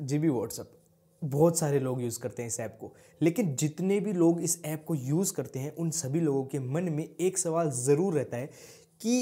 जी B WhatsApp बहुत सारे लोग यूज़ करते हैं इस ऐप को लेकिन जितने भी लोग इस ऐप को यूज़ करते हैं उन सभी लोगों के मन में एक सवाल ज़रूर रहता है कि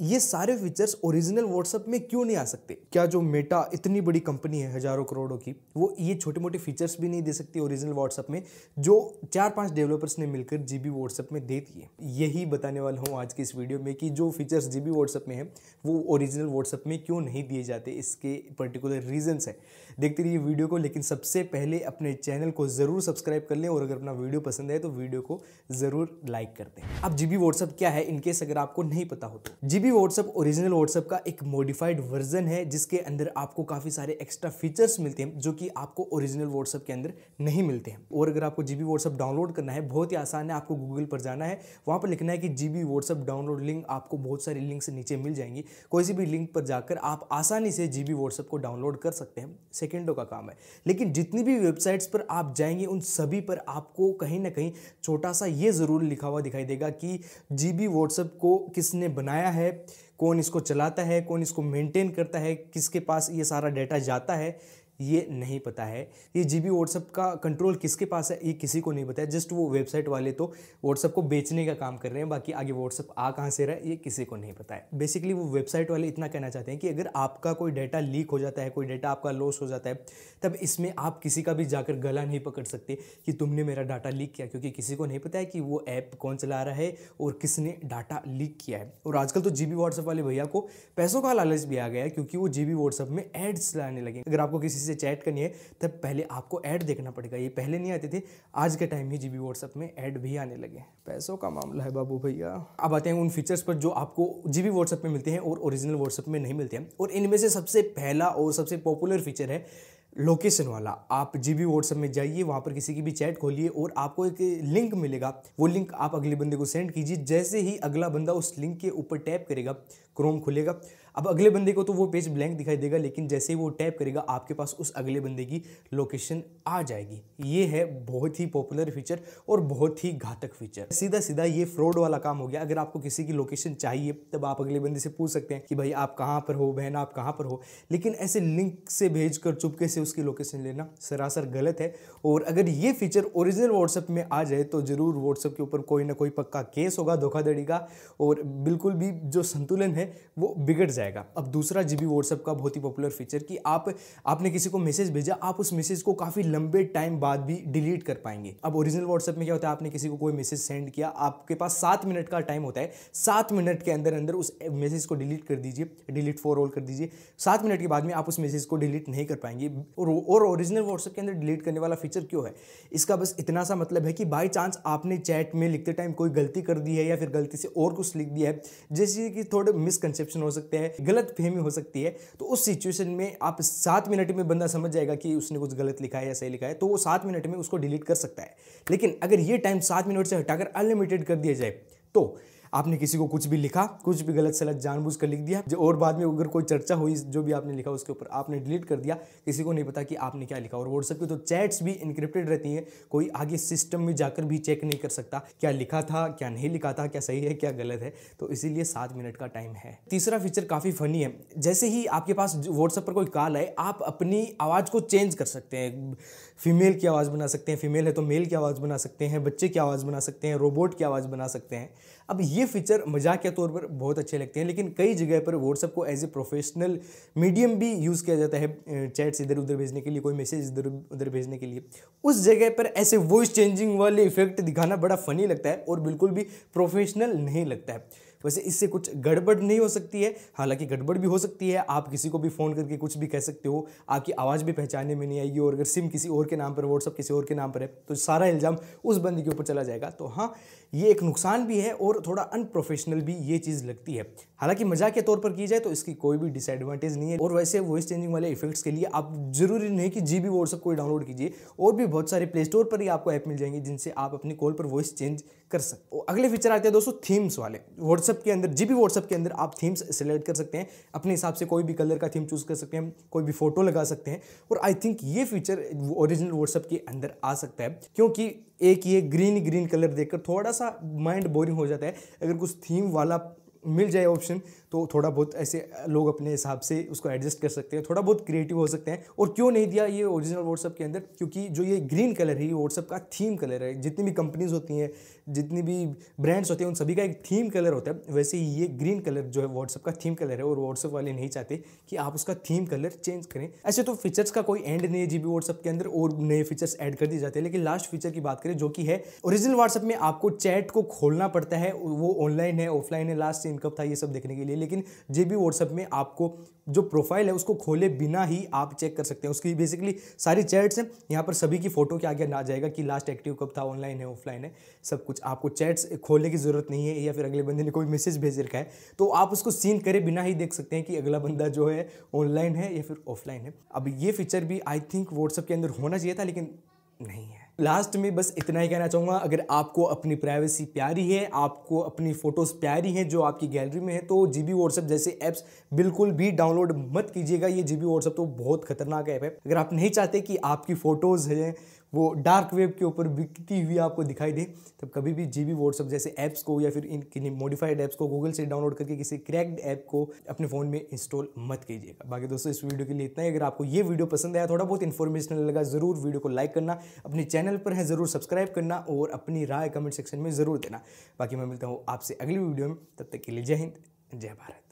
ये सारे फीचर्स ओरिजिनल व्हाट्सएप में क्यों नहीं आ सकते क्या जो मेटा इतनी बड़ी कंपनी है हज़ारों करोड़ों की वो ये छोटे मोटे फीचर्स भी नहीं दे सकती ओरिजिनल व्हाट्सएप में जो चार पांच डेवलपर्स ने मिलकर जी बी व्हाट्सएप में दे दिए यही बताने वाला हूँ आज की इस वीडियो में कि जो फीचर्स जी बी व्हाट्सएप में है वो ओरिजिनल व्हाट्सएप में क्यों नहीं दिए जाते इसके पर्टिकुलर रीजन्स है देखते रहिए वीडियो को लेकिन सबसे पहले अपने चैनल को ज़रूर सब्सक्राइब कर लें और अगर अपना वीडियो पसंद है तो वीडियो को ज़रूर लाइक कर दें अब जी बी व्हाट्सएप क्या है इनकेस अगर आपको नहीं पता हो तो जी भी व्हाट्सअप ओरिजिनल व्हाट्सअप का एक मॉडिफाइड वर्जन है जिसके अंदर आपको काफ़ी सारे एक्स्ट्रा फीचर्स मिलते हैं जो कि आपको ओरिजिनल व्हाट्सअप के अंदर नहीं मिलते हैं और अगर आपको जी बी व्हाट्सअप डाउनलोड करना है बहुत ही आसान है आपको गूगल पर जाना है वहाँ पर लिखना है कि G B WhatsApp download link आपको बहुत सारी से नीचे मिल जाएंगी कोई सी भी लिंक पर जाकर आप आसानी से जी बी व्हाट्सअप को डाउनलोड कर सकते हैं सेकेंडों का काम है लेकिन जितनी भी वेबसाइट्स पर आप जाएंगे उन सभी पर आपको कहीं ना कहीं छोटा सा ये ज़रूर लिखा हुआ दिखाई देगा कि जी बी व्हाट्सअप को किसने बनाया है कौन इसको चलाता है कौन इसको मेंटेन करता है किसके पास ये सारा डेटा जाता है ये नहीं पता है ये जी बी व्हाट्सअप का कंट्रोल किसके पास है ये किसी को नहीं पता है जस्ट वो वेबसाइट वाले तो व्हाट्सअप को बेचने का काम कर रहे हैं बाकी आगे व्हाट्सअप आ कहाँ से रहा है ये किसी को नहीं पता है बेसिकली वो वेबसाइट वाले इतना कहना चाहते हैं कि अगर आपका कोई डाटा लीक हो जाता है कोई डाटा आपका लॉस हो जाता है तब इसमें आप किसी का भी जाकर गला नहीं पकड़ सकते कि तुमने मेरा डाटा लीक किया क्योंकि किसी को नहीं पता है कि वो ऐप कौन चला रहा है और किसने डाटा लीक किया है और आजकल तो जी बी व्हाट्सएप वाले भैया को पैसों का लालच भी आ गया है क्योंकि वो जी बी व्हाट्सअप में एड्स लाने लगे अगर आपको किसी से चैट करनी है तब पहले आपको ऐड देखना पड़ेगा ये पहले नहीं आते थे आज के टाइम में जी बी व्हाट्सअप में ऐड भी आने लगे पैसों का मामला है बाबू भैया अब आते हैं उन फीचर्स पर जो आपको जी बी व्हाट्सअप में मिलते हैं और ओरिजिनल व्हाट्सअप में नहीं मिलते हैं और इनमें से सबसे पहला और सबसे पॉपुलर फीचर है लोकेशन वाला आप जी बी व्हाट्सएप में जाइए वहाँ पर किसी की भी चैट खोलिए और आपको एक लिंक मिलेगा वो लिंक आप अगले बंदे को सेंड कीजिए जैसे ही अगला बंदा उस लिंक के ऊपर टैप करेगा क्रोम खुलेगा अब अगले बंदे को तो वो पेज ब्लैंक दिखाई देगा लेकिन जैसे ही वो टैप करेगा आपके पास उस अगले बंदे की लोकेशन आ जाएगी ये है बहुत ही पॉपुलर फीचर और बहुत ही घातक फीचर सीधा सीधा ये फ्रॉड वाला काम हो गया अगर आपको किसी की लोकेशन चाहिए तब आप अगले बंदे से पूछ सकते हैं कि भाई आप कहाँ पर हो बहन आप कहाँ पर हो लेकिन ऐसे लिंक से भेज कर चुपके से उसकी लोकेशन लेना सरासर गलत है और अगर ये फीचर ओरिजिनल व्हाट्सएप में आ जाए तो ज़रूर व्हाट्सएप के ऊपर कोई ना कोई पक्का केस होगा धोखाधड़ी का और बिल्कुल भी जो संतुलन है वो बिगड़ जाए जाएगा अब दूसरा जी बी व्हाट्सएप का बहुत ही पॉपुलर फीचर कि आप आपने किसी को मैसेज भेजा आप उस मैसेज को काफ़ी लंबे टाइम बाद भी डिलीट कर पाएंगे अब ओरिजिनल व्हाट्सएप में क्या होता है आपने किसी को कोई मैसेज सेंड किया आपके पास सात मिनट का टाइम होता है सात मिनट के अंदर अंदर उस मैसेज को डिलीट कर दीजिए डिलीट फॉर ऑल कर दीजिए सात मिनट के बाद में आप उस मैसेज को डिलीट नहीं कर पाएंगे और ओरिजिनल व्हाट्सएप के अंदर डिलीट करने वाला फीचर क्यों है इसका बस इतना सा मतलब है कि बाई चांस आपने चैट में लिखते टाइम कोई गलती कर दी है या फिर गलती से और कुछ लिख दिया है जैसे कि थोड़े मिसकनसेप्शन हो सकते हैं है गलत फहमी हो सकती है तो उस सिचुएशन में आप सात मिनट में बंदा समझ जाएगा कि उसने कुछ गलत लिखा है या सही लिखा है तो वो सात मिनट में उसको डिलीट कर सकता है लेकिन अगर ये टाइम सात मिनट से हटाकर अनलिमिटेड कर दिया जाए तो आपने किसी को कुछ भी लिखा कुछ भी गलत सलत जानबूझ कर लिख दिया जो और बाद में अगर कोई चर्चा हुई जो भी आपने लिखा उसके ऊपर आपने डिलीट कर दिया किसी को नहीं पता कि आपने क्या लिखा और व्हाट्सएप की तो चैट्स भी इंक्रिप्टेड रहती हैं कोई आगे सिस्टम में जाकर भी चेक नहीं कर सकता क्या लिखा था क्या नहीं लिखा था क्या सही है क्या गलत है तो इसीलिए सात मिनट का टाइम है तीसरा फीचर काफ़ी फनी है जैसे ही आपके पास व्हाट्सएप पर कोई कॉल आए आप अपनी आवाज़ को चेंज कर सकते हैं फीमेल की आवाज़ बना सकते हैं फीमेल है तो मेल की आवाज़ बना सकते हैं बच्चे की आवाज़ बना सकते हैं रोबोट की आवाज़ बना सकते हैं अब ये फीचर मजाक के तौर पर बहुत अच्छे लगते हैं लेकिन कई जगह पर व्हाट्सअप को एज ए प्रोफेशनल मीडियम भी यूज़ किया जाता है चैट्स इधर उधर भेजने के लिए कोई मैसेज इधर उधर भेजने के लिए उस जगह पर ऐसे वॉइस चेंजिंग वाले इफेक्ट दिखाना बड़ा फ़नी लगता है और बिल्कुल भी प्रोफेशनल नहीं लगता है वैसे इससे कुछ गड़बड़ नहीं हो सकती है हालांकि गड़बड़ भी हो सकती है आप किसी को भी फ़ोन करके कुछ भी कह सकते हो आपकी आवाज़ भी पहचानने में नहीं आएगी और अगर सिम किसी और के नाम पर व्हाट्सअप किसी और के नाम पर है तो सारा इल्ज़ाम उस बंदी के ऊपर चला जाएगा तो हाँ ये एक नुकसान भी है और थोड़ा अनप्रोफेशनल भी ये चीज़ लगती है हालांकि मजाक के तौर पर की जाए तो इसकी कोई भी डिसएडवांटेज नहीं है और वैसे वॉइस चेंजिंग वाले इफेक्ट्स के लिए आप जरूरी नहीं कि जी बी व्हाट्सअप को डाउनलोड कीजिए और भी बहुत सारे प्ले स्टोर पर ही आपको ऐप मिल जाएंगे जिनसे आप अपनी कॉल पर वॉइस चेंज कर सकते हैं अगले फीचर आते हैं दोस्तों थीम्स वाले व्हाट्सअप के अंदर जी बी व्हाट्सअप के अंदर आप थीम्स सेलेक्ट कर सकते हैं अपने हिसाब से कोई भी कलर का थीम चूज कर सकते हैं कोई भी फोटो लगा सकते हैं और आई थिंक ये फीचर ओरिजिनल व्हाट्सअप के अंदर आ सकता है क्योंकि एक ये ग्रीन ग्रीन कलर देखकर थोड़ा सा माइंड बोरिंग हो जाता है अगर कुछ थीम वाला मिल जाए ऑप्शन तो थोड़ा बहुत ऐसे लोग अपने हिसाब से उसको एडजस्ट कर सकते हैं थोड़ा बहुत क्रिएटिव हो सकते हैं और क्यों नहीं दिया ये ओरिजिनल व्हाट्सअप के अंदर क्योंकि जो ये ग्रीन कलर है ये व्हाट्सअप का थीम कलर है जितनी भी कंपनीज होती हैं जितनी भी ब्रांड्स होते हैं उन सभी का एक थीम कलर होता है वैसे ही ये ग्रीन कलर जो है व्हाट्सअप का थीम कलर है और व्हाट्सअप वाले नहीं चाहते कि आप उसका थीम कलर चेंज करें ऐसे तो फीचर्स का कोई एंड नहीं है जी व्हाट्सअप के अंदर और नए फीचर्स ऐड कर दिए जाते हैं लेकिन लास्ट फीचर की बात करें जो कि है ओरिजिनल व्हाट्सअप में आपको चैट को खोलना पड़ता है वो ऑनलाइन है ऑफलाइन है लास्ट से इनकम था ये सब देखने के लिए लेकिन जे बी व्हाट्सअप में आपको जो प्रोफाइल है उसको खोले बिना ही आप चेक कर सकते हैं उसकी बेसिकली सारी चैट्स हैं यहाँ पर सभी की फ़ोटो के आगे ना जाएगा कि लास्ट एक्टिव कब था ऑनलाइन है ऑफलाइन है सब कुछ आपको चैट्स खोलने की ज़रूरत नहीं है या फिर अगले बंदे ने कोई मैसेज भेज रखा है तो आप उसको सीन करे बिना ही देख सकते हैं कि अगला बंदा जो है ऑनलाइन है या फिर ऑफलाइन है अब ये फीचर भी आई थिंक व्हाट्सअप के अंदर होना चाहिए था लेकिन नहीं है लास्ट में बस इतना ही कहना चाहूँगा अगर आपको अपनी प्राइवेसी प्यारी है आपको अपनी फ़ोटोज़ प्यारी हैं जो आपकी गैलरी में है तो जी बी व्हाट्सएप जैसे ऐप्स बिल्कुल भी डाउनलोड मत कीजिएगा ये जी बी व्हाट्सएप तो बहुत खतरनाक ऐप है अगर आप नहीं चाहते कि आपकी फ़ोटोज़ हैं वो डार्क वेब के ऊपर बिकती हुई आपको दिखाई दे तब कभी भी जी बी व्हाट्सअप जैसे ऐप्स को या फिर इन किन्हीं मॉडिफाइड ऐप्स को गूगल से डाउनलोड करके किसी क्रैक्ड ऐप को अपने फ़ोन में इंस्टॉल मत कीजिएगा बाकी दोस्तों इस वीडियो के लिए इतना ही अगर आपको ये वीडियो पसंद आया थोड़ा बहुत इन्फॉर्मेशनल लगा ज़रूर वीडियो को लाइक करना अपने चैनल पर है ज़रूर सब्सक्राइब करना और अपनी राय कमेंट सेक्शन में ज़रूर देना बाकी मैं मिलता हूँ आपसे अगली वीडियो में तब तक के लिए जय हिंद जय भारत